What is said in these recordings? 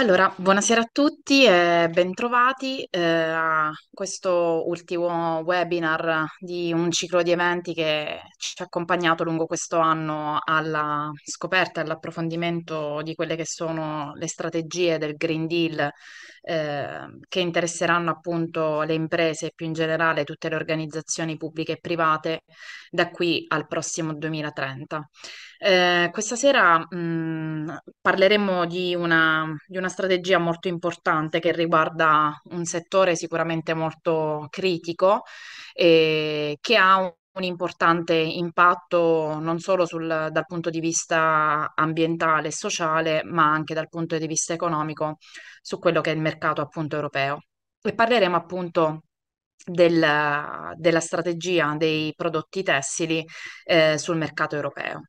Allora, buonasera a tutti e bentrovati eh, a questo ultimo webinar di un ciclo di eventi che ci ha accompagnato lungo questo anno alla scoperta e all'approfondimento di quelle che sono le strategie del Green Deal eh, che interesseranno appunto le imprese e più in generale tutte le organizzazioni pubbliche e private da qui al prossimo 2030. Eh, questa sera mh, mm, parleremo di una, di una strategia molto importante che riguarda un settore sicuramente molto critico e che ha un un importante impatto non solo sul, dal punto di vista ambientale e sociale, ma anche dal punto di vista economico su quello che è il mercato appunto europeo. E parleremo appunto del, della strategia dei prodotti tessili eh, sul mercato europeo.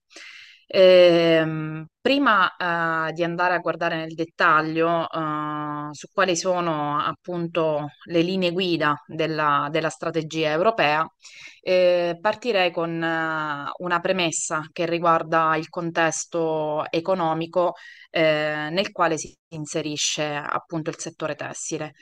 Ehm, prima eh, di andare a guardare nel dettaglio eh, su quali sono appunto le linee guida della, della strategia europea, eh, partirei con eh, una premessa che riguarda il contesto economico eh, nel quale si inserisce appunto il settore tessile.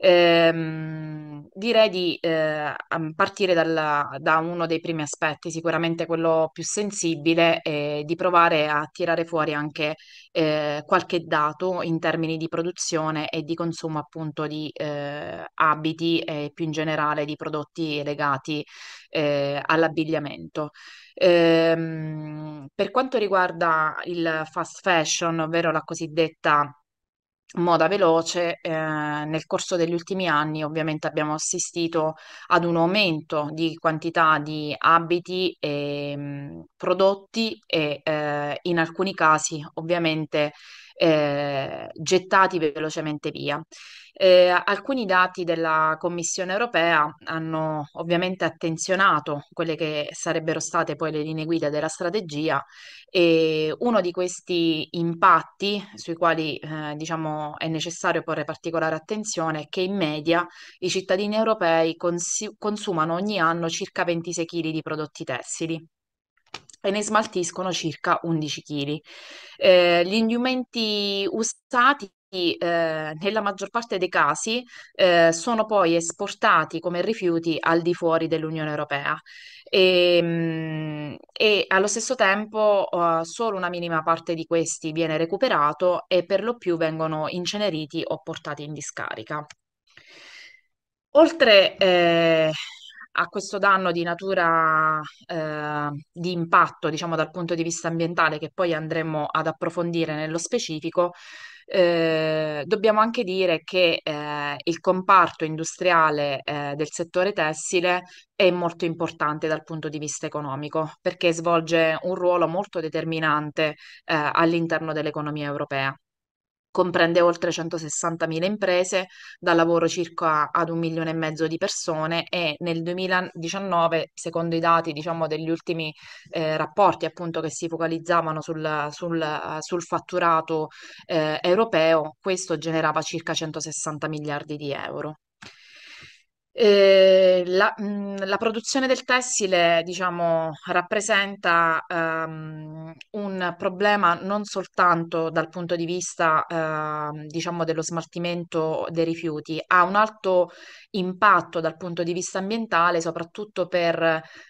Ehm, direi di eh, partire dal, da uno dei primi aspetti, sicuramente quello più sensibile, e di provare a tirare fuori anche eh, qualche dato in termini di produzione e di consumo appunto di eh, abiti e più in generale di prodotti legati eh, all'abbigliamento. Ehm, per quanto riguarda il fast fashion, ovvero la cosiddetta moda veloce, eh, nel corso degli ultimi anni ovviamente abbiamo assistito ad un aumento di quantità di abiti e ehm, mh, prodotti e eh, in alcuni casi ovviamente eh, gettati velocemente via. Eh, alcuni dati della Commissione europea hanno ovviamente attenzionato quelle che sarebbero state poi le linee guida della strategia e uno di questi impatti sui quali eh, diciamo, è necessario porre particolare attenzione è che in media i cittadini europei cons- consumano ogni anno circa 26 kg di prodotti tessili e ne smaltiscono circa 11 kg. Eh, gli indumenti usati eh, nella maggior parte dei casi eh, sono poi esportati come rifiuti al di fuori dell'Unione Europea e, ehm, e allo stesso tempo uh, solo una minima parte di questi viene recuperato e per lo più vengono inceneriti o portati in discarica. Oltre eh, a questo danno di natura eh, di impatto, diciamo dal punto di vista ambientale, che poi andremo ad approfondire nello specifico, eh, dobbiamo anche dire che eh, il comparto industriale eh, del settore tessile è molto importante dal punto di vista economico perché svolge un ruolo molto determinante eh, all'interno dell'economia europea comprende oltre 160.000 imprese, dà lavoro circa ad un milione e mezzo di persone e nel 2019, secondo i dati diciamo, degli ultimi eh, rapporti appunto, che si focalizzavano sul, sul, sul fatturato eh, europeo, questo generava circa 160 miliardi di euro. Ehm, la, mhmm, la produzione del tessile, diciamo, rappresenta ehm, un problema non soltanto dal punto di vista, ehm, diciamo, dello smaltimento dei rifiuti, ha un alto impatto dal punto di vista ambientale, soprattutto per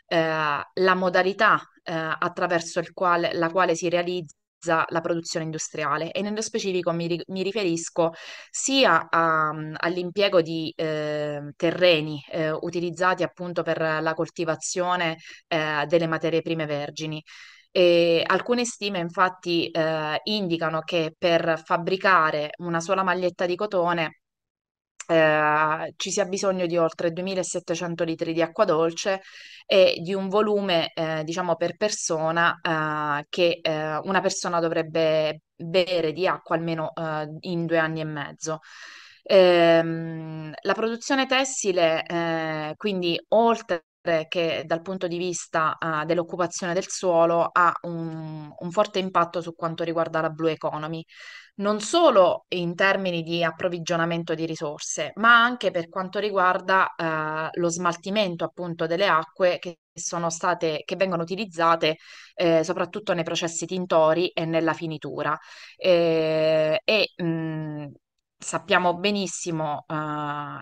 eh, la modalità eh, attraverso quale, la quale si realizza la produzione industriale e nello specifico mi, ri- mi riferisco sia a, all'impiego di eh, terreni eh, utilizzati appunto per la coltivazione eh, delle materie prime vergini. E alcune stime infatti eh, indicano che per fabbricare una sola maglietta di cotone eh, ci sia bisogno di oltre 2700 litri di acqua dolce e di un volume, eh, diciamo, per persona eh, che eh, una persona dovrebbe bere di acqua almeno eh, in due anni e mezzo. Ehm, la produzione tessile, quindi oltre sempre che dal punto di vista eh, dell'occupazione del suolo ha un, un forte impatto su quanto riguarda la blue economy, non solo in termini di approvvigionamento di risorse, ma anche per quanto riguarda eh, lo smaltimento appunto delle acque che sono state, che vengono utilizzate eh, soprattutto nei processi tintori e nella finitura. Eh, e mh, mm, sappiamo benissimo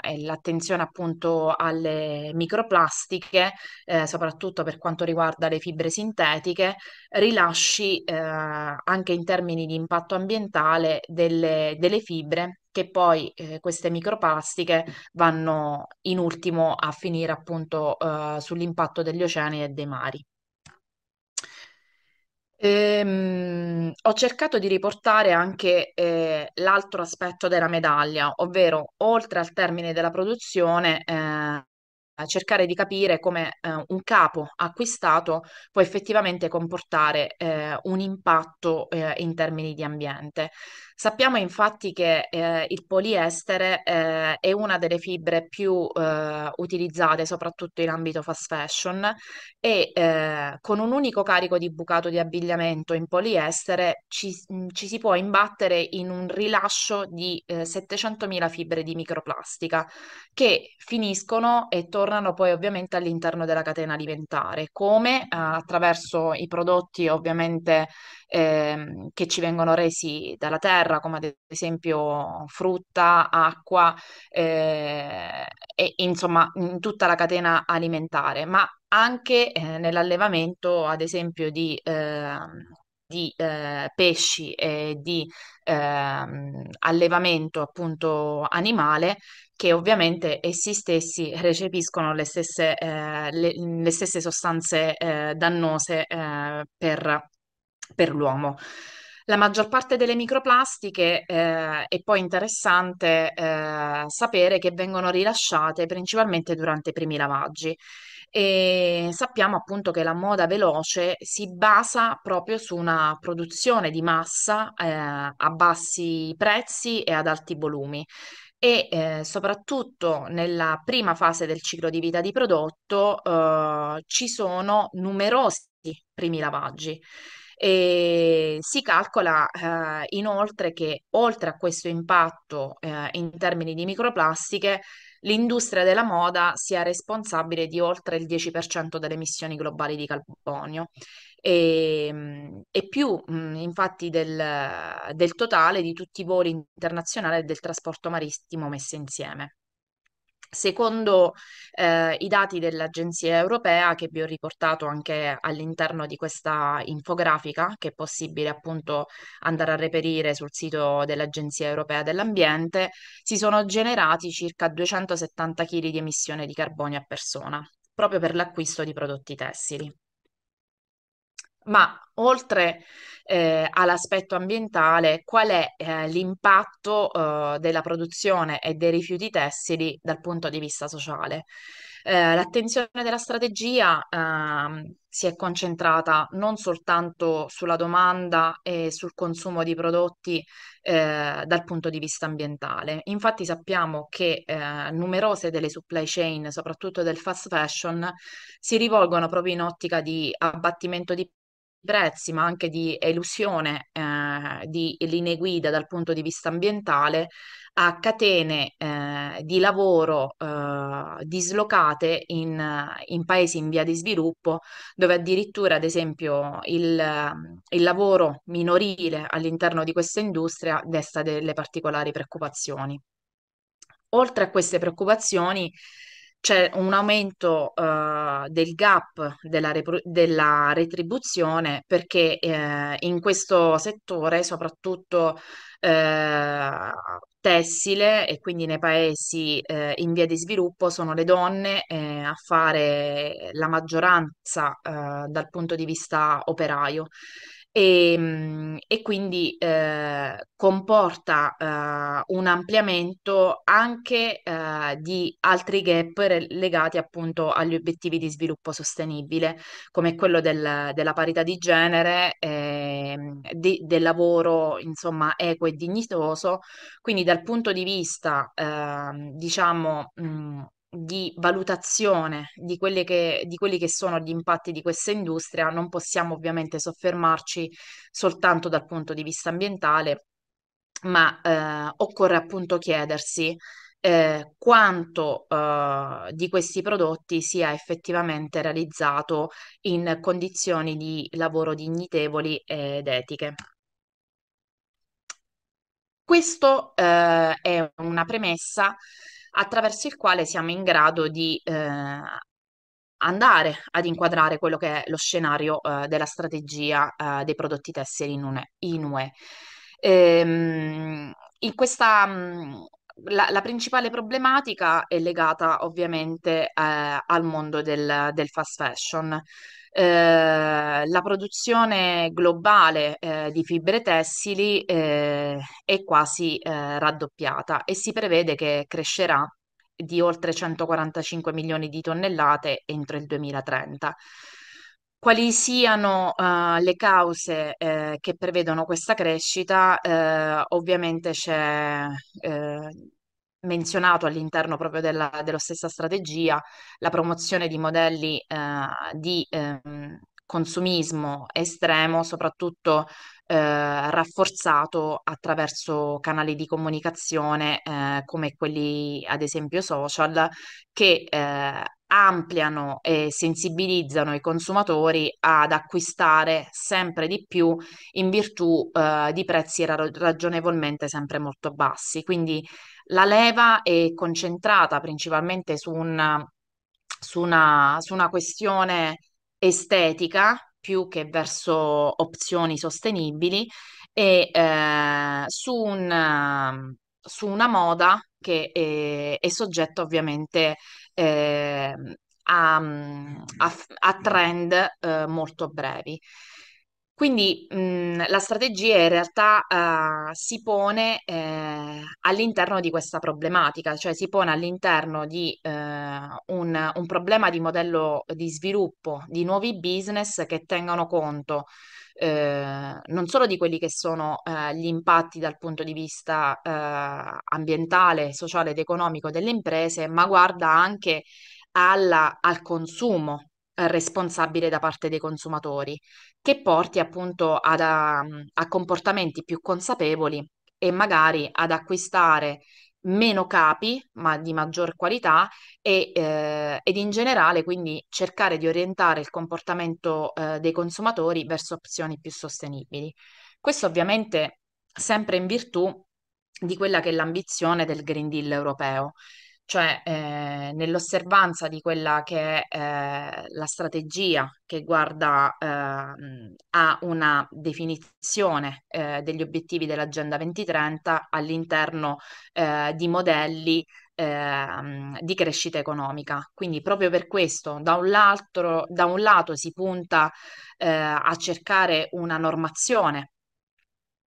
eh, l'attenzione appunto alle microplastiche, eh, soprattutto per quanto riguarda le fibre sintetiche, rilasci eh, anche in termini di impatto ambientale delle, delle fibre che poi eh, queste microplastiche vanno in ultimo a finire appunto eh, sull'impatto degli oceani e dei mari. Ehm, ho cercato di riportare anche eh, l'altro aspetto della medaglia, ovvero oltre al termine della produzione, eh, cercare di capire come eh, un capo acquistato può effettivamente comportare eh, un impatto eh, in termini di ambiente. Sappiamo infatti che eh, il poliestere eh, è una delle fibre più eh, utilizzate, soprattutto in ambito fast fashion, e eh, con un unico carico di bucato di abbigliamento in poliestere ci, mm, ci si può imbattere in un rilascio di 700.000 eh, fibre di microplastica che finiscono e tornano poi ovviamente all'interno della catena alimentare, come eh, attraverso i prodotti ovviamente Ehm, che ci vengono resi dalla terra, come ad esempio frutta, acqua eh, e insomma in tutta la catena alimentare, ma anche eh, nell'allevamento ad esempio di, ehm, eh, di pesci e di ehm, allevamento appunto animale che ovviamente essi stessi recepiscono le stesse, eh, le, le stesse sostanze eh, dannose eh, per per l'uomo. La maggior parte delle microplastiche eh, è poi interessante eh, sapere che vengono rilasciate principalmente durante i primi lavaggi e sappiamo appunto che la moda veloce si basa proprio su una produzione di massa eh, a bassi prezzi e ad alti volumi e eh, soprattutto nella prima fase del ciclo di vita di prodotto eh, ci sono numerosi primi lavaggi e si calcola eh, inoltre che oltre a questo impatto eh, in termini di microplastiche, l'industria della moda sia responsabile di oltre il 10% delle emissioni globali di carbonio e, ehm, e più mm, infatti del, del totale di tutti i voli internazionali e del trasporto marittimo messi insieme. Secondo eh, i dati dell'Agenzia europea che vi ho riportato anche all'interno di questa infografica, che è possibile appunto andare a reperire sul sito dell'Agenzia europea dell'ambiente, si sono generati circa 270 kg di emissione di carbonio a persona, proprio per l'acquisto di prodotti tessili ma oltre eh, all'aspetto ambientale, qual è eh, l'impatto eh, della produzione e dei rifiuti tessili dal punto di vista sociale? Eh, l'attenzione della strategia ehm, si è concentrata non soltanto sulla domanda e sul consumo di prodotti eh, dal punto di vista ambientale. Infatti sappiamo che eh, numerose delle supply chain, soprattutto del fast fashion, si rivolgono proprio in ottica di abbattimento di prezzi, ma anche di elusione eh, di linee guida dal punto di vista ambientale, a catene eh, di lavoro eh, dislocate in, in, paesi in via di sviluppo, dove addirittura, ad esempio, il, il lavoro minorile all'interno di questa industria desta delle particolari preoccupazioni. Oltre a queste preoccupazioni, c'è un aumento uh, del gap della, della retribuzione perché eh, in questo settore, soprattutto eh, tessile e quindi nei paesi eh, in via di sviluppo, sono le donne eh, a fare la maggioranza eh, dal punto di vista operaio e, ehm, e quindi eh, comporta eh, un ampliamento anche eh, di altri gap re- legati appunto agli obiettivi di sviluppo sostenibile, come quello del, della parità di genere, ehm, di, del lavoro insomma equo e dignitoso. Quindi dal punto di vista ehm, diciamo mh, di valutazione di, che, di, quelli che sono gli impatti di questa industria, non possiamo ovviamente soffermarci soltanto dal punto di vista ambientale, ma eh, occorre appunto chiedersi eh, quanto eh, di questi prodotti sia effettivamente realizzato in condizioni di lavoro dignitevoli ed etiche. Questo eh, è una premessa attraverso il quale siamo in grado di eh, andare ad inquadrare quello che è lo scenario eh, della strategia eh, dei prodotti tesseri in, une, in UE. Ehm, in questa, mm, la, la, principale problematica è legata ovviamente eh, al mondo del, del fast fashion. Eh, la produzione globale eh, di fibre tessili eh, è quasi eh, raddoppiata e si prevede che crescerà di oltre 145 milioni di tonnellate entro il 2030 quali siano eh, le cause eh, che prevedono questa crescita, eh, ovviamente c'è eh, menzionato all'interno proprio della, della, stessa strategia la promozione di modelli eh, di ehm, consumismo estremo, soprattutto eh, rafforzato attraverso canali di comunicazione come quelli ad esempio social, che ampliano e sensibilizzano i consumatori ad acquistare sempre di più in virtù eh, di prezzi ra- ragionevolmente sempre molto bassi. Quindi la leva è concentrata principalmente su, un, su, una, su una questione estetica più che verso opzioni sostenibili e eh, su un su una moda che è, eh, è soggetta ovviamente eh, a, mm, a, a, trend eh, molto brevi. Quindi mh, mhmm, la strategia in realtà eh, si pone eh, all'interno di questa problematica, cioè si pone all'interno di eh, un, un, problema di modello di sviluppo di nuovi business che tengano conto uhm, non solo di quelli che sono gli impatti dal punto di vista ambientale, sociale ed economico delle imprese, ma guarda anche alla, al consumo responsabile da parte dei consumatori, che porti appunto ad, a, um, a comportamenti più consapevoli e magari ad acquistare meno capi, ma di maggior qualità e, eh, ed in generale quindi cercare di orientare il comportamento eh, dei consumatori verso opzioni più sostenibili. Questo ovviamente sempre in virtù di quella che è l'ambizione del Green Deal europeo, cioè eh, nell'osservanza di quella che è eh, la strategia che guarda eh, a una definizione eh, degli obiettivi dell'Agenda 2030 all'interno eh, di modelli ehm, di crescita economica. Quindi proprio per questo, da un, lato, da un lato si punta eh, a cercare una normazione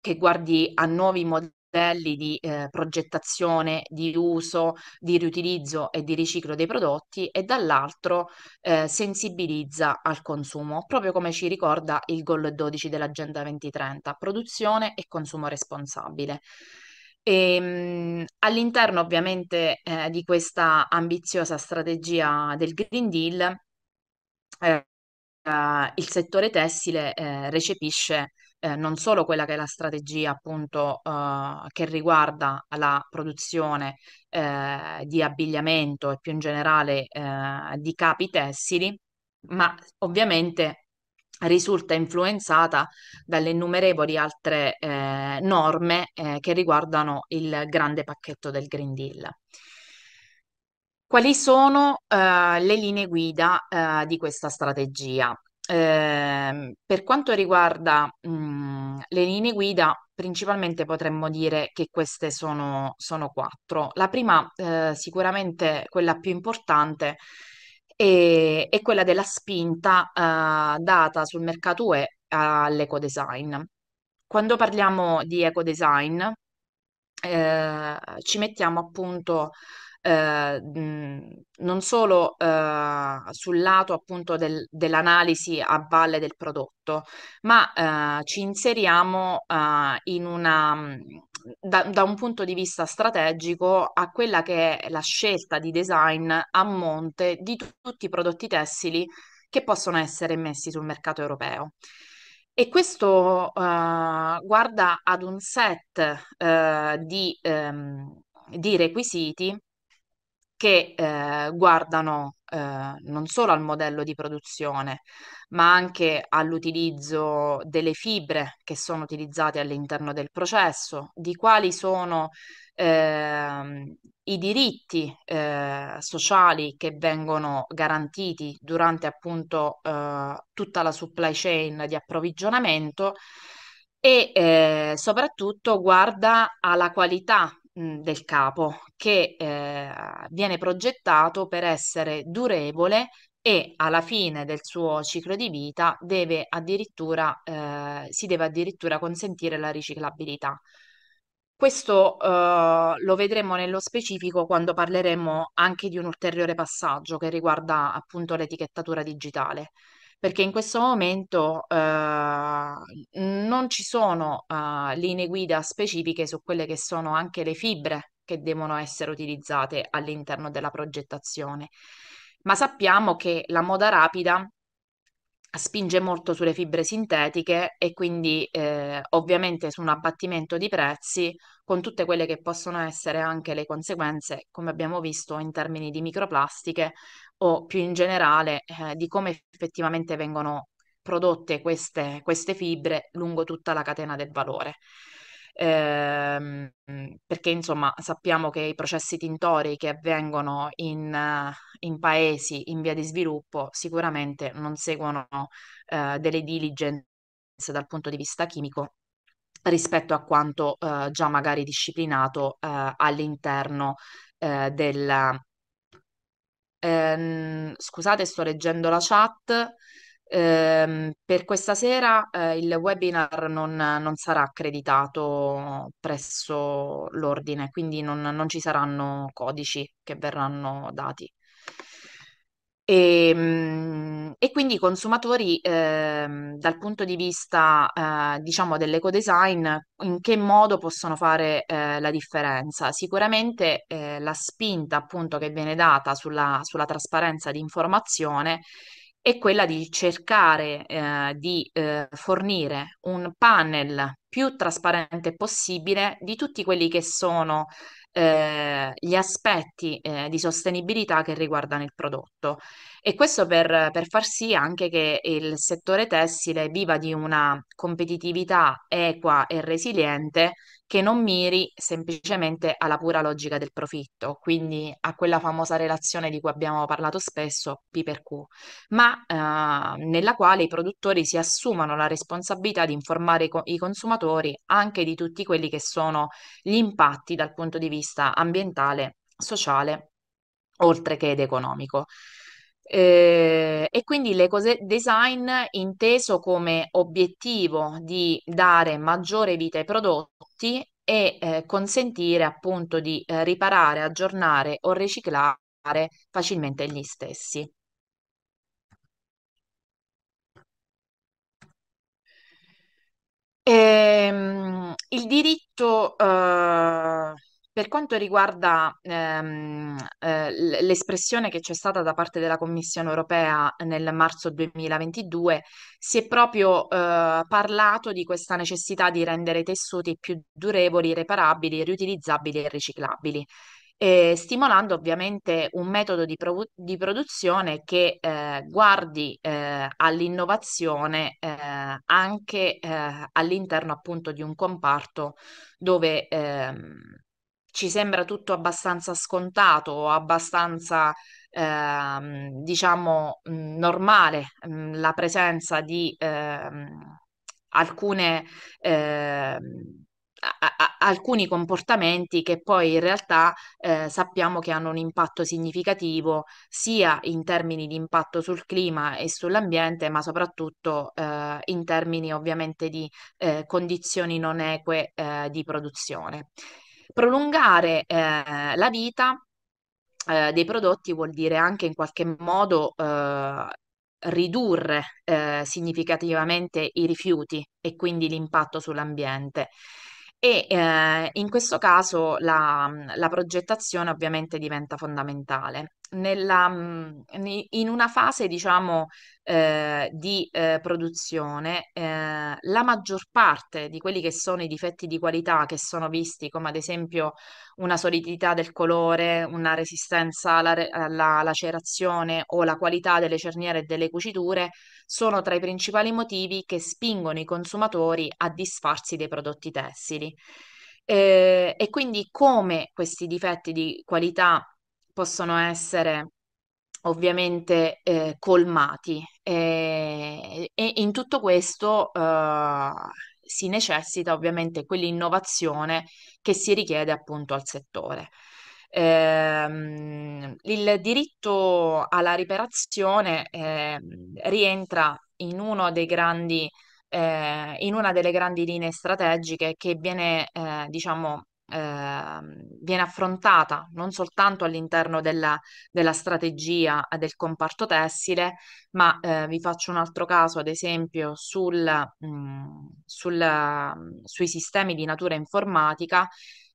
che guardi a nuovi modelli modelli di eh, progettazione, di uso, di riutilizzo e di riciclo dei prodotti e dall'altro eh, sensibilizza al consumo, proprio come ci ricorda il goal 12 dell'Agenda 2030, produzione e consumo responsabile. E, ehm, mh, all'interno ovviamente eh, di questa ambiziosa strategia del Green Deal, eh, il settore tessile eh, recepisce eh, non solo quella che è la strategia appunto eh, che riguarda la produzione eh, di abbigliamento e più in generale eh, di capi tessili, ma ovviamente risulta influenzata dalle innumerevoli altre eh, norme eh, che riguardano il grande pacchetto del Green Deal. Quali sono le linee guida di questa strategia? Eh, per quanto riguarda mh, mhmm, le linee guida, principalmente potremmo dire che queste sono, sono quattro. La prima, eh, sicuramente quella più importante, è, eh, è quella della spinta eh, data sul mercato UE all'ecodesign. Quando parliamo di ecodesign, eh, ci mettiamo appunto eh, non solo eh, sul lato appunto del, dell'analisi a valle del prodotto, ma eh, ci inseriamo eh, in una, da, da, un punto di vista strategico a quella che è la scelta di design a monte di t- tutti i prodotti tessili che possono essere messi sul mercato europeo. E questo eh, guarda ad un set eh, di, ehm, di requisiti che eh, guardano eh, non solo al modello di produzione, ma anche all'utilizzo delle fibre che sono utilizzate all'interno del processo, di quali sono eh, i diritti eh, sociali che vengono garantiti durante appunto eh, tutta la supply chain di approvvigionamento e eh, soprattutto guarda alla qualità del capo che eh, viene progettato per essere durevole e alla fine del suo ciclo di vita deve addirittura, eh, si deve addirittura consentire la riciclabilità. Questo eh, lo vedremo nello specifico quando parleremo anche di un ulteriore passaggio che riguarda appunto l'etichettatura digitale perché in questo momento eh, non ci sono eh, linee guida specifiche su quelle che sono anche le fibre che devono essere utilizzate all'interno della progettazione. Ma sappiamo che la moda rapida spinge molto sulle fibre sintetiche e quindi eh, ovviamente su un abbattimento di prezzi con tutte quelle che possono essere anche le conseguenze, come abbiamo visto in termini di microplastiche o più in generale eh, di come effettivamente vengono prodotte queste, queste, fibre lungo tutta la catena del valore. Eh, perché insomma sappiamo che i processi tintori che avvengono in, eh, in paesi in via di sviluppo sicuramente non seguono eh, delle diligence dal punto di vista chimico rispetto a quanto eh, già magari disciplinato eh, all'interno eh, del... Ehm, scusate, sto leggendo la chat. Ehm, per questa sera eh, il webinar non, non, sarà accreditato presso l'ordine, quindi non, non ci saranno codici che verranno dati. E, ehm, e, quindi i consumatori, eh, dal punto di vista, eh, diciamo, dell'ecodesign, in che modo possono fare eh, la differenza? Sicuramente eh, la spinta, appunto, che viene data sulla, sulla trasparenza di informazione è quella di cercare eh, di eh, fornire un panel più trasparente possibile di tutti quelli che sono eh, gli aspetti eh, di sostenibilità che riguardano il prodotto. E questo per, per far sì anche che il settore tessile viva di una competitività equa e resiliente che non miri semplicemente alla pura logica del profitto, quindi a quella famosa relazione di cui abbiamo parlato spesso, P per Q, ma eh, nella quale i produttori si assumano la responsabilità di informare i, co- i consumatori anche di tutti quelli che sono gli impatti dal punto di vista ambientale, sociale, oltre che ed economico. Eh, e quindi l'eco design inteso come obiettivo di dare maggiore vita ai prodotti e eh, consentire appunto di eh, riparare, aggiornare o riciclare facilmente gli stessi. Ehm, il diritto eh, per quanto riguarda ehm, eh, l'espressione che c'è stata da parte della Commissione europea nel marzo 2022, si è proprio eh, parlato di questa necessità di rendere i tessuti più durevoli, reparabili, riutilizzabili e riciclabili. Eh, stimolando ovviamente un metodo di, produ- di produzione che eh, guardi eh, all'innovazione eh, anche eh, all'interno appunto di un comparto dove ehm, ci sembra tutto abbastanza scontato, abbastanza eh, diciamo mm, normale mm, la presenza di eh, alcune, eh, a- a- alcuni comportamenti che poi in realtà eh, sappiamo che hanno un impatto significativo sia in termini di impatto sul clima e sull'ambiente, ma soprattutto eh, in termini ovviamente di eh, condizioni non eque di produzione prolungare eh, la vita eh, dei prodotti vuol dire anche in qualche modo eh, ridurre eh, significativamente i rifiuti e quindi l'impatto sull'ambiente. E eh, in questo caso la, la, progettazione ovviamente diventa fondamentale nella, mhmm, in una fase, diciamo, eh, di eh, produzione, eh, la maggior parte di quelli che sono i difetti di qualità che sono visti, come ad esempio una solidità del colore, una resistenza alla, alla lacerazione o la qualità delle cerniere e delle cuciture, sono tra i principali motivi che spingono i consumatori a disfarsi dei prodotti tessili. eh, e quindi come questi difetti di qualità possono essere ovviamente eh, colmati e, eh, e, in tutto questo eh, si necessita ovviamente quell'innovazione che si richiede appunto al settore. Eh, il diritto alla riparazione ehm, rientra in uno dei grandi eh, in una delle grandi linee strategiche che viene eh, diciamo, eh, viene affrontata non soltanto all'interno della, della strategia del comparto tessile, ma eh, vi faccio un altro caso, ad esempio, sul, mh, mhmm, sul, mhmm, sui sistemi di natura informatica.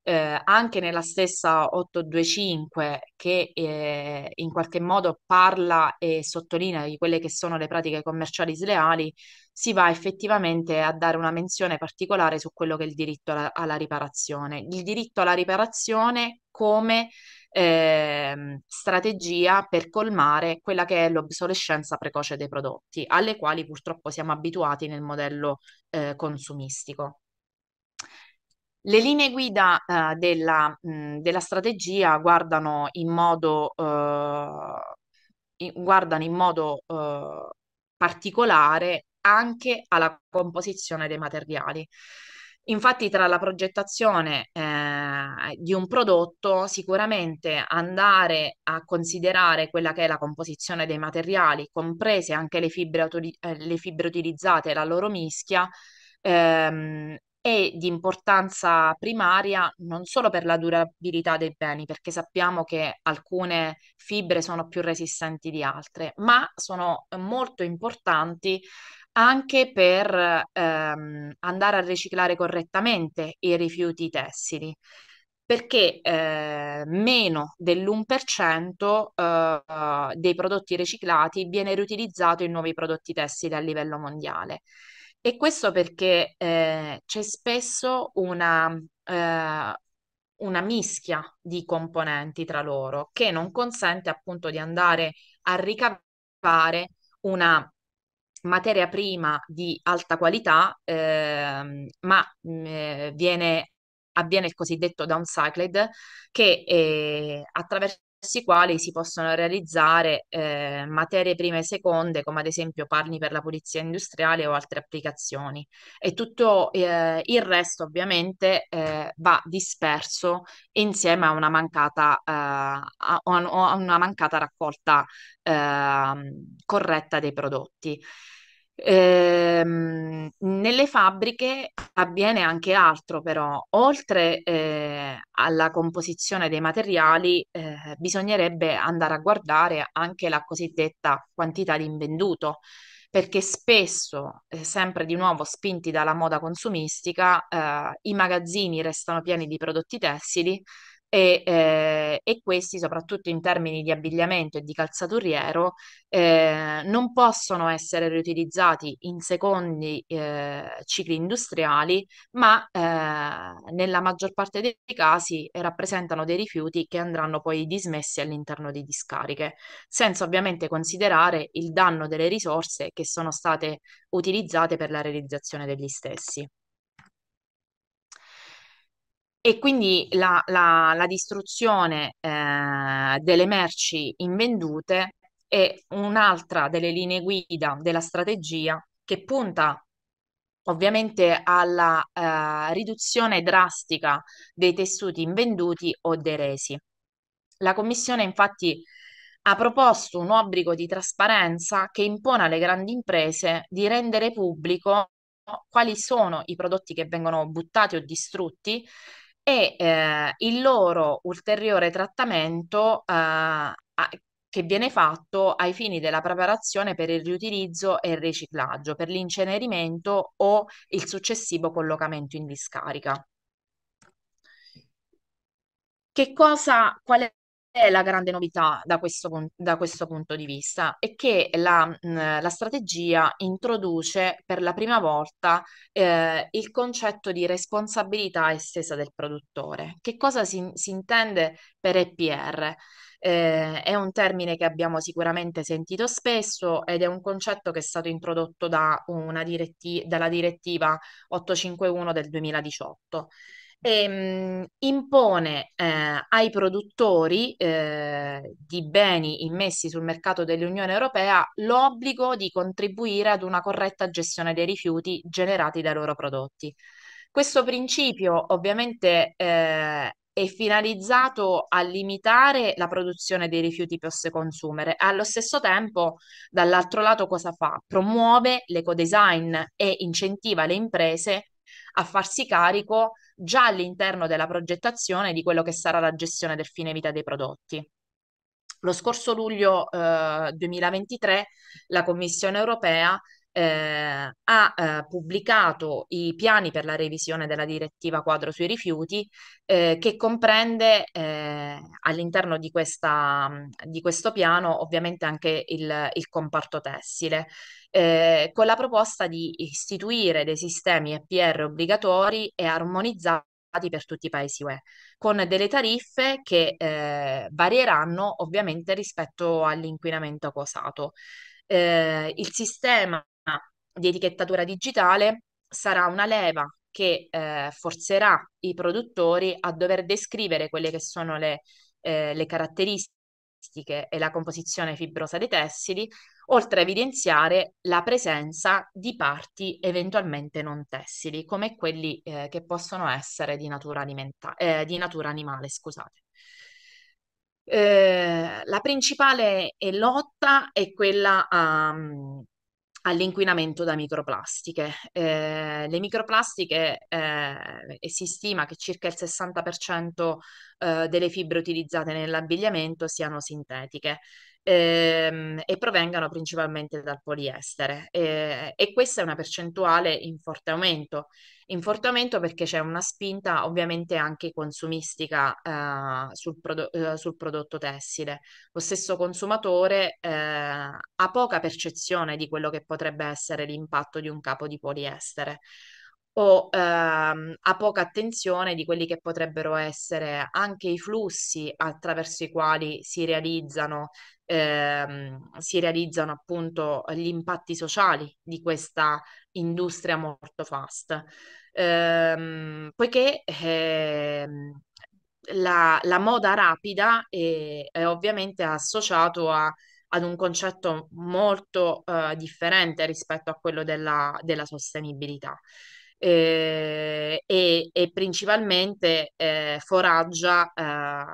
Eh, anche nella stessa 825 che eh, in qualche modo parla e sottolinea di quelle che sono le pratiche commerciali sleali, si va effettivamente a dare una menzione particolare su quello che è il diritto alla, alla riparazione. Il diritto alla riparazione come eh, strategia per colmare quella che è l'obsolescenza precoce dei prodotti, alle quali purtroppo siamo abituati nel modello eh, consumistico. Le linee guida eh, della, mh, della, strategia guardano in modo, eh, in, guardano in modo eh, particolare anche alla composizione dei materiali. Infatti, tra la progettazione eh, di un prodotto, sicuramente andare a considerare quella che è la composizione dei materiali, comprese anche le fibre, autori- eh, le fibre utilizzate e la loro mischia, ehm, è di importanza primaria non solo per la durabilità dei beni, perché sappiamo che alcune fibre sono più resistenti di altre, ma sono molto importanti anche per ehm, andare a riciclare correttamente i rifiuti tessili perché eh, meno dell'1% eh, dei prodotti riciclati viene riutilizzato in nuovi prodotti tessili a livello mondiale. E questo perché eh, c'è spesso una, eh, una mischia di componenti tra loro che non consente appunto di andare a ricavare una materia prima di alta qualità, ehm, mm, eh, ma mh, viene, avviene il cosiddetto downcycled che eh, attraverso attraverso i quali si possono realizzare eh, materie prime e seconde, come ad esempio parni per la pulizia industriale o altre applicazioni. E tutto eh, il resto ovviamente eh, va disperso insieme a una mancata, eh, a, a una mancata raccolta ehm, corretta dei prodotti. Ehm, nelle fabbriche avviene anche altro però, oltre eh, alla composizione dei materiali eh, bisognerebbe andare a guardare anche la cosiddetta quantità di invenduto, perché spesso, eh, sempre di nuovo spinti dalla moda consumistica, eh, i magazzini restano pieni di prodotti tessili e, eh, e questi, soprattutto in termini di abbigliamento e di calzaturiero, eh, non possono essere riutilizzati in secondi eh, cicli industriali, ma eh, nella maggior parte dei casi rappresentano dei rifiuti che andranno poi dismessi all'interno di discariche, senza ovviamente considerare il danno delle risorse che sono state utilizzate per la realizzazione degli stessi. E quindi la, la, la distruzione eh, delle merci invendute è un'altra delle linee guida della strategia che punta ovviamente alla eh, riduzione drastica dei tessuti invenduti o deresi. La Commissione infatti ha proposto un obbligo di trasparenza che impone alle grandi imprese di rendere pubblico quali sono i prodotti che vengono buttati o distrutti e eh, il loro ulteriore trattamento eh, a, che viene fatto ai fini della preparazione per il riutilizzo e il riciclaggio, per l'incenerimento o il successivo collocamento in discarica. Che cosa, qual è la grande novità da questo, da questo punto di vista? È che la, la strategia introduce per la prima volta eh, il concetto di responsabilità estesa del produttore. Che cosa si, si intende per EPR? Eh, è un termine che abbiamo sicuramente sentito spesso ed è un concetto che è stato introdotto da diretti- dalla direttiva 851 del 2018 e, ehm, impone eh, ai produttori eh, di beni immessi sul mercato dell'Unione Europea l'obbligo di contribuire ad una corretta gestione dei rifiuti generati dai loro prodotti. Questo principio ovviamente eh, è finalizzato a limitare la produzione dei rifiuti post-consumere. Allo stesso tempo, dall'altro lato, cosa fa? Promuove l'ecodesign e incentiva le imprese a farsi carico già all'interno della progettazione di quello che sarà la gestione del fine vita dei prodotti. Lo scorso luglio eh, 2023 la Commissione europea eh, ha eh, pubblicato i piani per la revisione della direttiva quadro sui rifiuti eh, che comprende eh, all'interno di, questa, mm, di questo piano ovviamente anche il, il comparto tessile. Eh, con la proposta di istituire dei sistemi EPR obbligatori e armonizzati per tutti i paesi UE, con delle tariffe che eh, varieranno ovviamente rispetto all'inquinamento causato. Eh, il sistema di etichettatura digitale sarà una leva che eh, forzerà i produttori a dover descrivere quelle che sono le, eh, le caratteristiche e la composizione fibrosa dei tessili, oltre a evidenziare la presenza di parti eventualmente non tessili, come quelli eh, che possono essere di natura, alimenta- eh, di natura animale. Scusate. Eh, la principale eh, lotta è quella a, mm, all'inquinamento da microplastiche. Eh, le microplastiche eh, si stima che circa il 60% eh, delle fibre utilizzate nell'abbigliamento siano sintetiche ehm, e provengano principalmente dal poliestere. Eh, e questa è una percentuale in forte aumento, in forte aumento perché c'è una spinta ovviamente anche consumistica eh, sul, prodo- eh, sul, prodotto tessile. Lo stesso consumatore eh, ha poca percezione di quello che potrebbe essere l'impatto di un capo di poliestere o ehm, a poca attenzione di quelli che potrebbero essere anche i flussi attraverso i quali si realizzano ehm, si realizzano appunto gli impatti sociali di questa industria molto fast, ehm, poiché ehm, la, la, moda rapida è, è ovviamente associato a, ad un concetto molto eh, differente rispetto a quello della, della sostenibilità eh, e, e, principalmente eh, foraggia eh,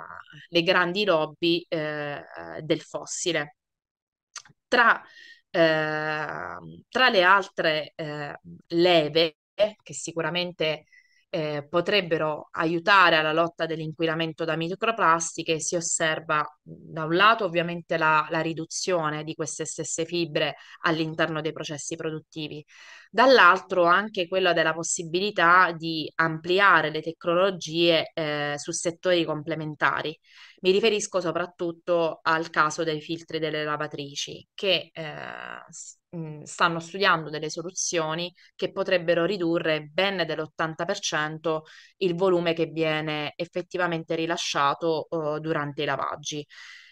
le grandi lobby eh, del fossile. Tra, ehm, tra le altre eh, leve che sicuramente eh, potrebbero aiutare alla lotta dell'inquinamento da microplastiche, si osserva mhmm, da un lato ovviamente la, la riduzione di queste stesse fibre all'interno dei processi produttivi, dall'altro anche quella della possibilità di ampliare le tecnologie eh, su settori complementari. Mi riferisco soprattutto al caso dei filtri delle lavatrici che eh, mm, stanno studiando delle soluzioni che potrebbero ridurre ben dell'80% il volume che viene effettivamente rilasciato eh, durante i lavaggi.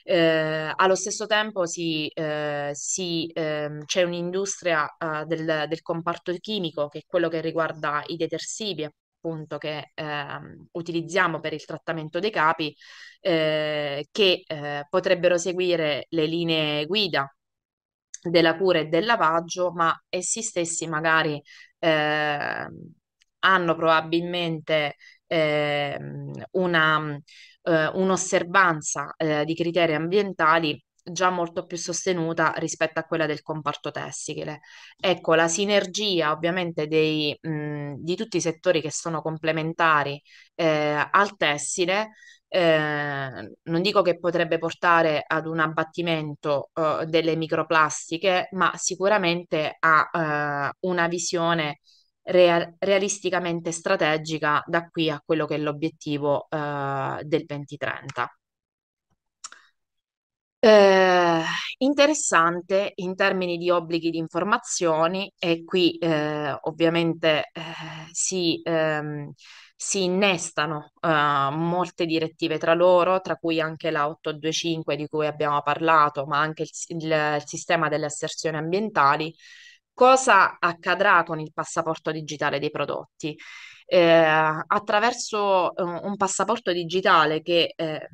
Eh, allo stesso tempo si, eh, si, eh, c'è un'industria eh, del, del, comparto chimico che è quello che riguarda i detersivi, appunto che ehm, utilizziamo per il trattamento dei capi eh, che eh, potrebbero seguire le linee guida della cura e del lavaggio, ma essi stessi magari eh, hanno probabilmente ehm, una, eh, un'osservanza eh, di criteri ambientali già molto più sostenuta rispetto a quella del comparto tessile. Ecco, la sinergia ovviamente dei, mh, di tutti i settori che sono complementari eh, al tessile. Eh, non dico che potrebbe portare ad un abbattimento eh, delle microplastiche, ma sicuramente a eh, una visione rea- realisticamente strategica da qui a quello che è l'obiettivo eh, del 2030. Ehm, interessante in termini di obblighi di informazioni e qui eh, ovviamente eh, si, ehm, si innestano eh, molte direttive tra loro, tra cui anche la 825 di cui abbiamo parlato, ma anche il, il- il sistema delle asserzioni ambientali. Cosa accadrà con il passaporto digitale dei prodotti? Eh, attraverso eh, un passaporto digitale che eh,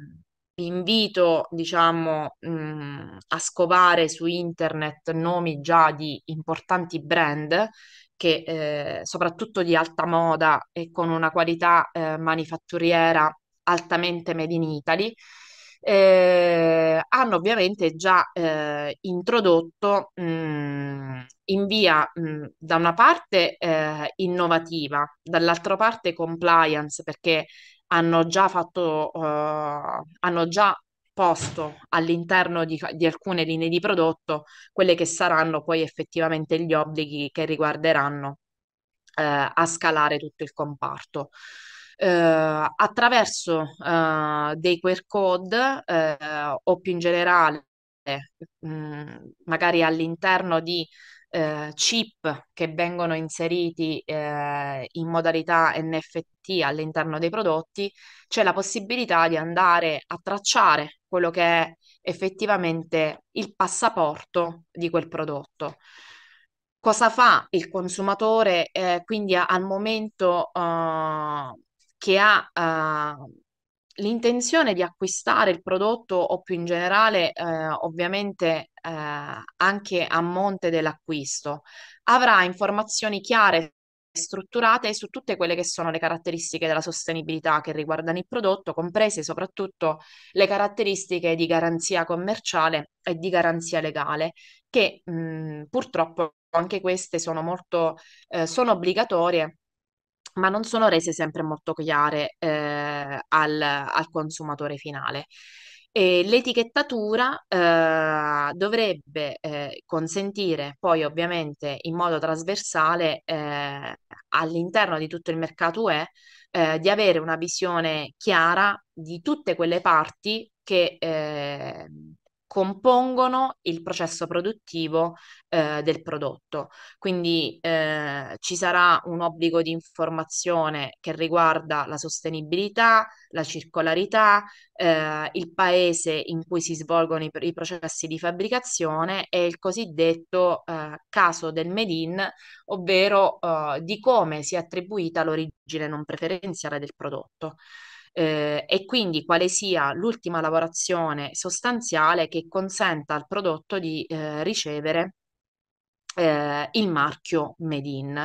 vi invito, diciamo, mh, a scovare su internet nomi già di importanti brand che, eh, soprattutto di alta moda e con una qualità eh, manifatturiera altamente made in Italy, eh, hanno ovviamente già eh, introdotto mh, in via mh, da una parte eh, innovativa, dall'altra parte compliance, perché hanno già fatto, uh, hanno già posto all'interno di, di, alcune linee di prodotto quelle che saranno poi effettivamente gli obblighi che riguarderanno uh, a scalare tutto il comparto. Uh, attraverso dei QR code o più in generale mh, mm, magari all'interno di eh, chip che vengono inseriti eh, in modalità NFT all'interno dei prodotti, c'è la possibilità di andare a tracciare quello che è effettivamente il passaporto di quel prodotto. Cosa fa il consumatore eh, quindi al momento eh, che ha eh, l'intenzione di acquistare il prodotto o più in generale, eh, ovviamente eh, anche a monte dell'acquisto, avrà informazioni chiare e strutturate su tutte quelle che sono le caratteristiche della sostenibilità che riguardano il prodotto, comprese soprattutto le caratteristiche di garanzia commerciale e di garanzia legale, che mh, mm, purtroppo anche queste sono molto eh, sono obbligatorie ma non sono rese sempre molto chiare eh, al, al, consumatore finale. E l'etichettatura eh, dovrebbe eh, consentire poi ovviamente in modo trasversale eh, all'interno di tutto il mercato UE eh, di avere una visione chiara di tutte quelle parti che eh, compongono il processo produttivo eh, del prodotto. Quindi eh, ci sarà un obbligo di informazione che riguarda la sostenibilità, la circolarità, eh, il paese in cui si svolgono i, i, processi di fabbricazione e il cosiddetto eh, caso del made in, ovvero eh, di come si è attribuita l'origine non preferenziale del prodotto eh, e quindi quale sia l'ultima lavorazione sostanziale che consenta al prodotto di eh, ricevere eh, il marchio Made in.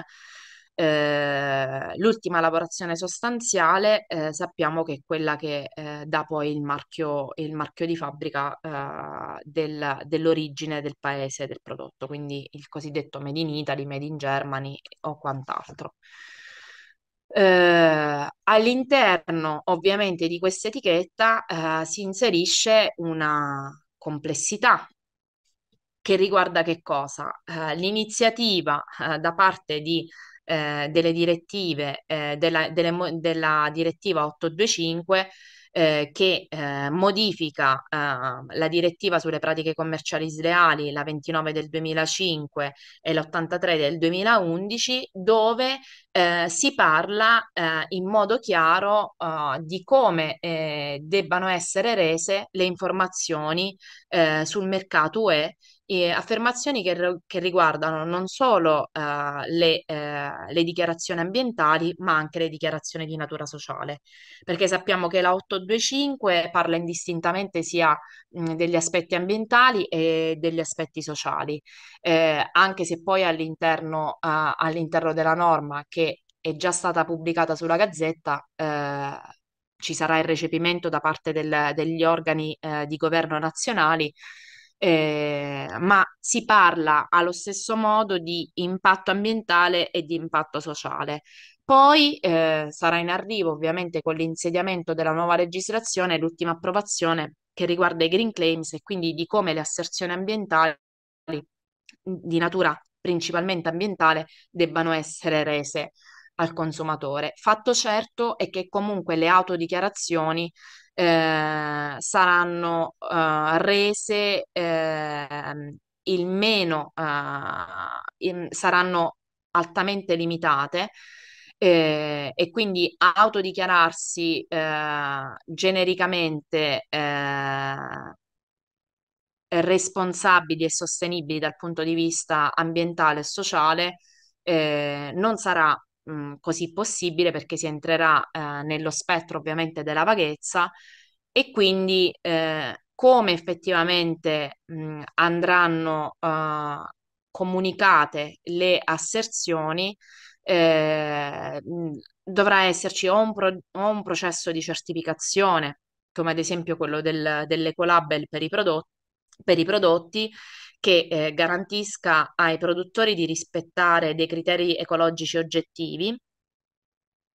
Eh, l'ultima lavorazione sostanziale eh, sappiamo che è quella che eh, dà poi il marchio, il marchio di fabbrica ehm, del, dell'origine del paese del prodotto, quindi il cosiddetto Made in Italy, Made in Germany o quant'altro. Eh, all'interno ovviamente di questa etichetta eh, si inserisce una complessità che riguarda che cosa? Eh, l'iniziativa eh, da parte di, eh, delle direttive, eh, della, delle, della direttiva 825 eh, che eh, modifica eh, la direttiva sulle pratiche commerciali sleali, la 29 del 2005 e l'83 del 2011, dove eh, si parla eh, in modo chiaro eh, di come eh, debbano essere rese le informazioni eh, sul mercato UE, affermazioni che, che, riguardano non solo eh, le, le, dichiarazioni ambientali, ma anche le dichiarazioni di natura sociale, perché sappiamo che la 825 parla indistintamente sia mh, degli aspetti ambientali e degli aspetti sociali, anche se poi all'interno, all'interno della norma che è già stata pubblicata sulla Gazzetta, eh, ci sarà il recepimento da parte del, degli organi eh, di governo nazionali, eh, ma si parla allo stesso modo di impatto ambientale e di impatto sociale. Poi eh, sarà in arrivo ovviamente con l'insediamento della nuova legislazione l'ultima approvazione che riguarda i green claims e quindi di come le asserzioni ambientali di natura principalmente ambientale debbano essere rese al consumatore. Fatto certo è che comunque le autodichiarazioni eh, saranno eh, rese ehm, eh, il meno, in, saranno altamente limitate. Eh, e quindi autodichiararsi eh, genericamente eh, responsabili e sostenibili dal punto di vista ambientale e sociale eh, non sarà mh, mhmm, così possibile perché si entrerà eh, nello spettro ovviamente della vaghezza e quindi eh, come effettivamente mh, mhmm, andranno eh, comunicate le asserzioni ehm, mhmm, dovrà esserci o un, pro- o un, processo di certificazione come ad esempio quello del, dell'ecolabel per i prodotti per i prodotti che eh, garantisca ai produttori di rispettare dei criteri ecologici oggettivi,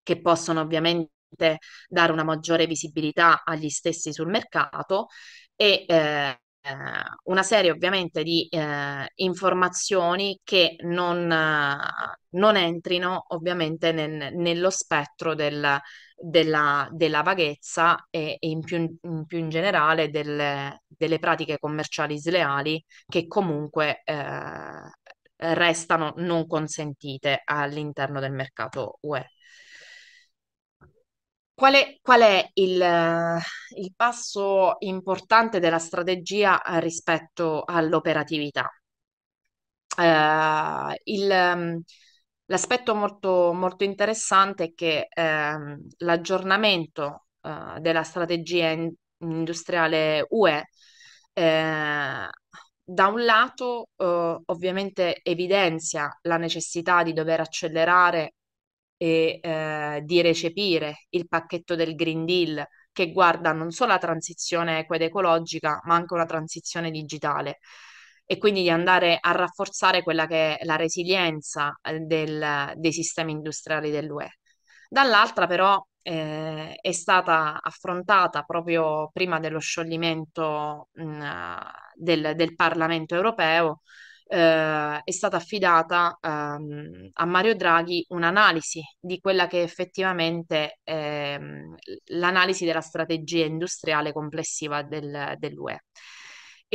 che possono ovviamente dare una maggiore visibilità agli stessi sul mercato e eh, eh una serie ovviamente di eh, informazioni che non, eh, non entrino ovviamente nel, nello spettro del, della, della vaghezza e, e in, più, in, più, in generale delle, delle, pratiche commerciali sleali che comunque eh, restano non consentite all'interno del mercato UE. Qual è, qual è il, il passo importante della strategia rispetto all'operatività? Uh, il, L'aspetto molto, molto interessante è che ehm, l'aggiornamento eh, della strategia in- industriale UE eh, da un lato eh, ovviamente evidenzia la necessità di dover accelerare e eh, di recepire il pacchetto del Green Deal che guarda non solo la transizione equa ed ecologica, ma anche una transizione digitale e quindi di andare a rafforzare quella che è la resilienza eh, del, dei sistemi industriali dell'UE. Dall'altra però eh, è stata affrontata proprio prima dello scioglimento mh, del, del, Parlamento europeo, eh, è stata affidata ehm, a Mario Draghi un'analisi di quella che è effettivamente ehm, l'analisi della strategia industriale complessiva del, dell'UE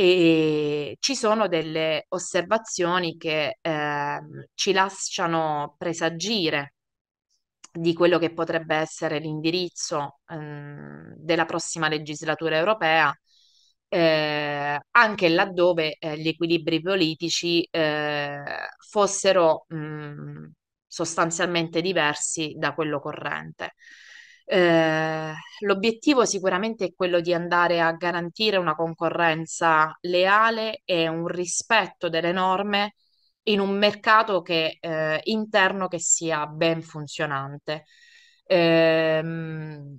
e ci sono delle osservazioni che eh, ci lasciano presagire di quello che potrebbe essere l'indirizzo eh, della prossima legislatura europea, eh, anche laddove eh, gli equilibri politici eh, fossero mh, mhmm, sostanzialmente diversi da quello corrente. Eh, l'obiettivo sicuramente è quello di andare a garantire una concorrenza leale e un rispetto delle norme in un mercato che, eh, interno che sia ben funzionante. Ehm, eh,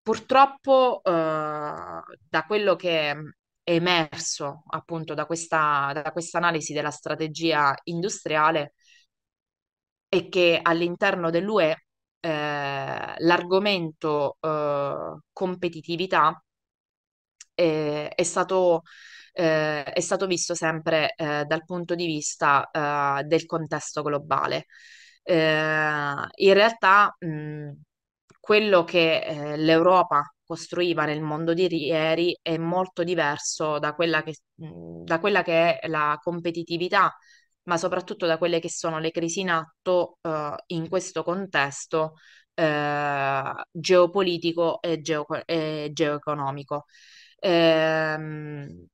purtroppo, da quello che mm, è emerso appunto da questa, da questa analisi della strategia industriale, è che all'interno dell'UE eh, l'argomento eh, competitività eh, è stato, eh, è stato visto sempre eh, dal punto di vista del contesto globale. in realtà, mh, quello che l'Europa costruiva nel mondo di ieri è molto diverso da quella che, da quella che è la competitività ma soprattutto da quelle che sono le crisi in atto eh, in questo contesto eh, geopolitico e, geo- e geoeconomico. Ehm,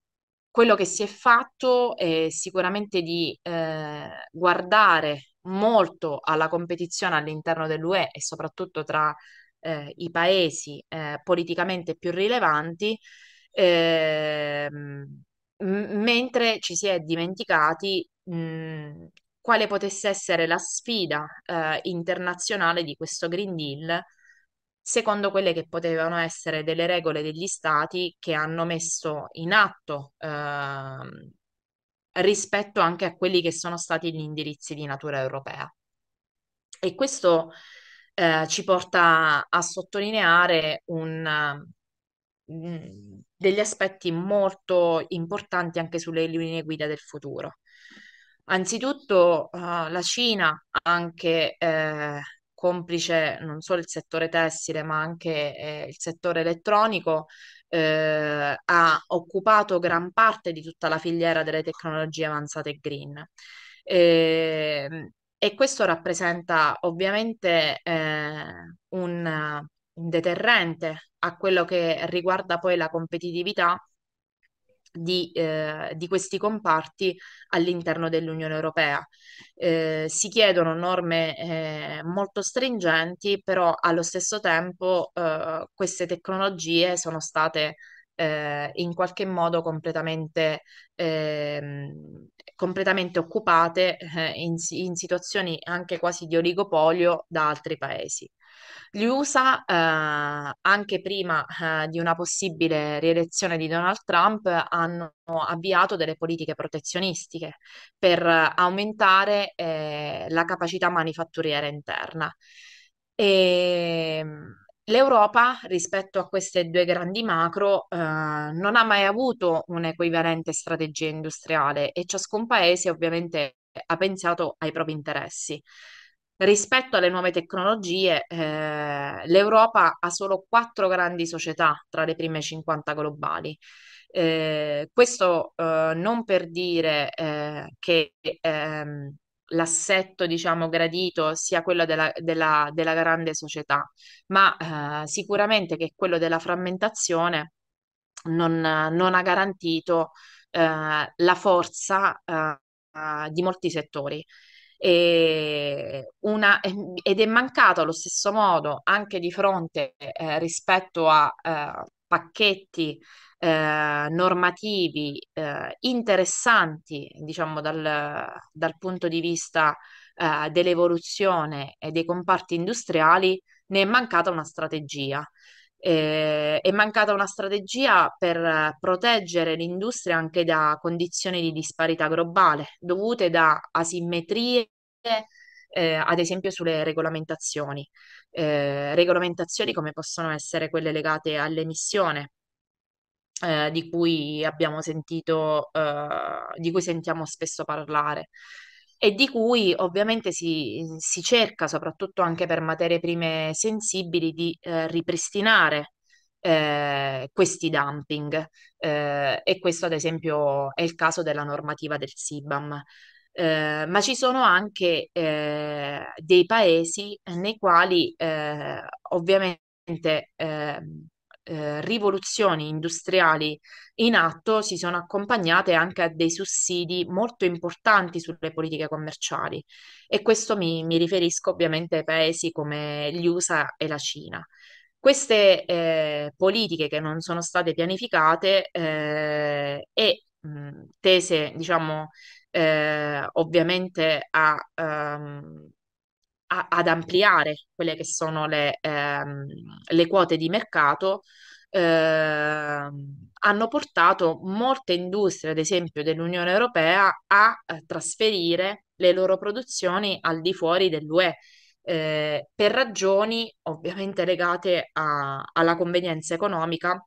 quello che si è fatto è sicuramente di eh, guardare molto alla competizione all'interno dell'UE e soprattutto tra eh, i paesi eh, politicamente più rilevanti, ehm, mentre ci si è dimenticati mh, mhmm, quale potesse essere la sfida eh, internazionale di questo Green Deal secondo quelle che potevano essere delle regole degli stati che hanno messo in atto eh, rispetto anche a quelli che sono stati gli indirizzi di natura europea. E questo eh, ci porta a sottolineare un, mh, mm, degli aspetti molto importanti anche sulle linee guida del futuro. Anzitutto uh, la Cina, anche eh, complice non solo il settore tessile ma anche eh, il settore elettronico, eh, ha occupato gran parte di tutta la filiera delle tecnologie avanzate e green. Ehm, e questo rappresenta ovviamente eh, un, un deterrente a quello che riguarda poi la competitività di, eh, di, questi comparti all'interno dell'Unione Europea. Eh, si chiedono norme eh, molto stringenti, però allo stesso tempo eh, queste tecnologie sono state eh, in qualche modo completamente, ehm, completamente occupate eh, in, in situazioni anche quasi di oligopolio da altri paesi gli usa eh, anche prima eh, di una possibile rielezione di Donald Trump, hanno avviato delle politiche protezionistiche per aumentare eh, la capacità manifatturiera interna. E, ehm, L'Europa, rispetto a queste due grandi macro, eh, non ha mai avuto un'equivalente strategia industriale e ciascun paese ovviamente ha pensato ai propri interessi rispetto alle nuove tecnologie, eh, l'Europa ha solo quattro grandi società tra le prime 50 globali. Eh, questo eh, non per dire eh, che ehm, l'assetto diciamo gradito sia quello della, della, della grande società, ma eh, sicuramente che quello della frammentazione non, non ha garantito eh, la forza di molti settori una, ed è mancato allo stesso modo anche di fronte eh, rispetto a eh, pacchetti eh, normativi eh, interessanti, diciamo, dal, dal, punto di vista eh, dell'evoluzione e dei comparti industriali, ne è mancata una strategia eh, è mancata una strategia per eh, proteggere l'industria anche da condizioni di disparità globale dovute da asimmetrie, eh, ad esempio sulle regolamentazioni. Eh, regolamentazioni come possono essere quelle legate all'emissione, eh, di cui abbiamo sentito, eh, di cui sentiamo spesso parlare e di cui ovviamente si, si cerca, soprattutto anche per materie prime sensibili, di eh, ripristinare eh, questi dumping eh, e questo ad esempio è il caso della normativa del SIBAM. Eh, ma ci sono anche eh, dei paesi nei quali eh, ovviamente ehm, eh, rivoluzioni industriali in atto si sono accompagnate anche a dei sussidi molto importanti sulle politiche commerciali e questo mi, mi riferisco ovviamente ai paesi come gli USA e la Cina. Queste eh, politiche che non sono state pianificate eh, e mh, tese, diciamo, eh, ovviamente a ehm, a, ad ampliare quelle che sono le, ehm, le quote di mercato, ehm, hanno portato molte industrie, ad esempio dell'Unione Europea, a, a eh, trasferire le loro produzioni al di fuori dell'UE. Eh, per ragioni ovviamente legate a, alla convenienza economica,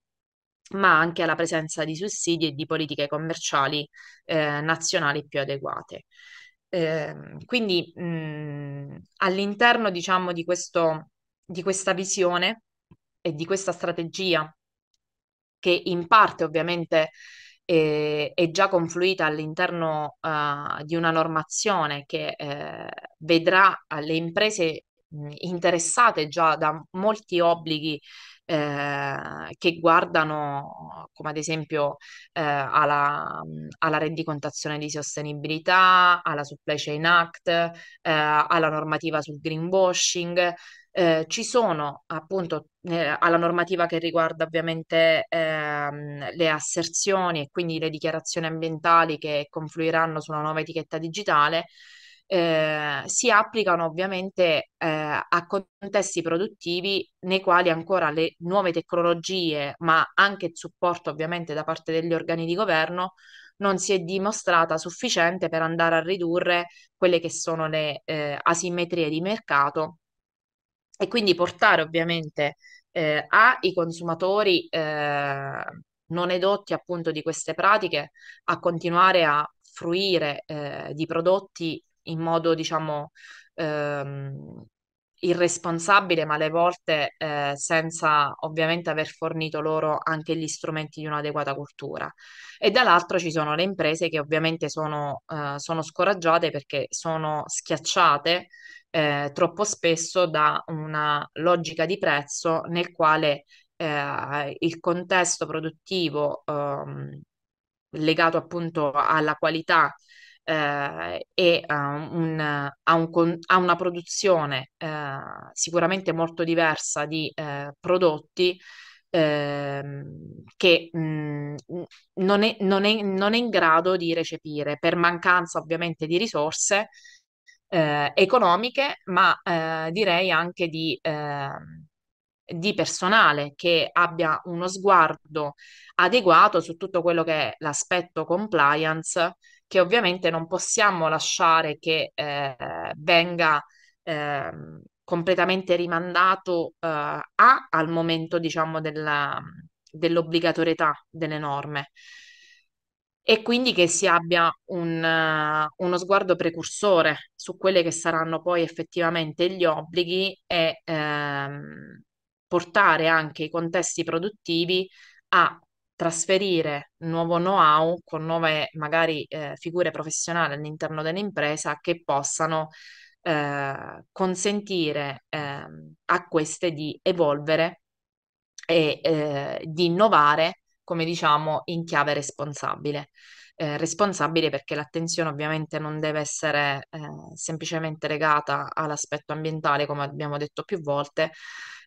ma anche alla presenza di sussidi e di politiche commerciali eh, nazionali più adeguate. Eh, quindi mh, mhmm, all'interno, diciamo, di, questo, di questa visione e di questa strategia, che in parte ovviamente eh, è già confluita all'interno uh, di una normazione che eh, vedrà le imprese mhmm, interessate già da molti obblighi eh, che guardano, come ad esempio, eh, alla, alla, rendicontazione di sostenibilità, alla Supply Chain Act, eh, alla normativa sul greenwashing. Eh, ci sono appunto eh, alla normativa che riguarda ovviamente ehm, le asserzioni e quindi le dichiarazioni ambientali che confluiranno sulla nuova etichetta digitale, eh, si applicano ovviamente eh, a contesti produttivi nei quali ancora le nuove tecnologie, ma anche il supporto ovviamente da parte degli organi di governo, non si è dimostrata sufficiente per andare a ridurre quelle che sono le eh, asimmetrie di mercato e quindi portare ovviamente eh, ai consumatori eh, non edotti appunto di queste pratiche a continuare a fruire eh, di prodotti in modo, diciamo, ehm, irresponsabile, ma alle volte eh, senza ovviamente aver fornito loro anche gli strumenti di un'adeguata cultura. E dall'altro ci sono le imprese che ovviamente sono, eh, sono scoraggiate perché sono schiacciate eh, troppo spesso da una logica di prezzo nel quale eh, il contesto produttivo ehm, legato appunto alla qualità eh, e ha, un, ha, un, ha, una produzione eh, sicuramente molto diversa di eh, prodotti ehm, che mh, mm, non, è, non, è, non, è, in grado di recepire per mancanza ovviamente di risorse eh, economiche, ma eh, direi anche di ehm, di personale che abbia uno sguardo adeguato su tutto quello che è l'aspetto compliance che ovviamente non possiamo lasciare che eh, venga eh, completamente rimandato eh, a, al momento, diciamo, della, dell'obbligatorietà delle norme e quindi che si abbia un, uh, uno sguardo precursore su quelli che saranno poi effettivamente gli obblighi e ehm, portare anche i contesti produttivi a trasferire nuovo know-how con nuove magari eh, figure professionali all'interno dell'impresa che possano eh, consentire eh, a queste di evolvere e eh, di innovare, come diciamo, in chiave responsabile. Eh, responsabile perché l'attenzione ovviamente non deve essere eh, semplicemente legata all'aspetto ambientale, come abbiamo detto più volte,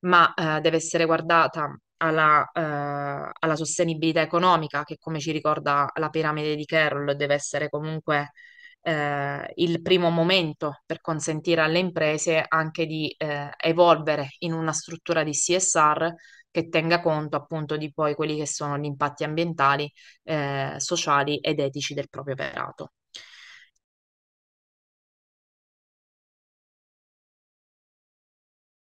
ma deve essere guardata alla, eh, alla, sostenibilità economica, che come ci ricorda la piramide di Carroll deve essere comunque eh, il primo momento per consentire alle imprese anche di eh, evolvere in una struttura di CSR che tenga conto appunto di poi quelli che sono gli impatti ambientali, eh, sociali ed etici del proprio operato.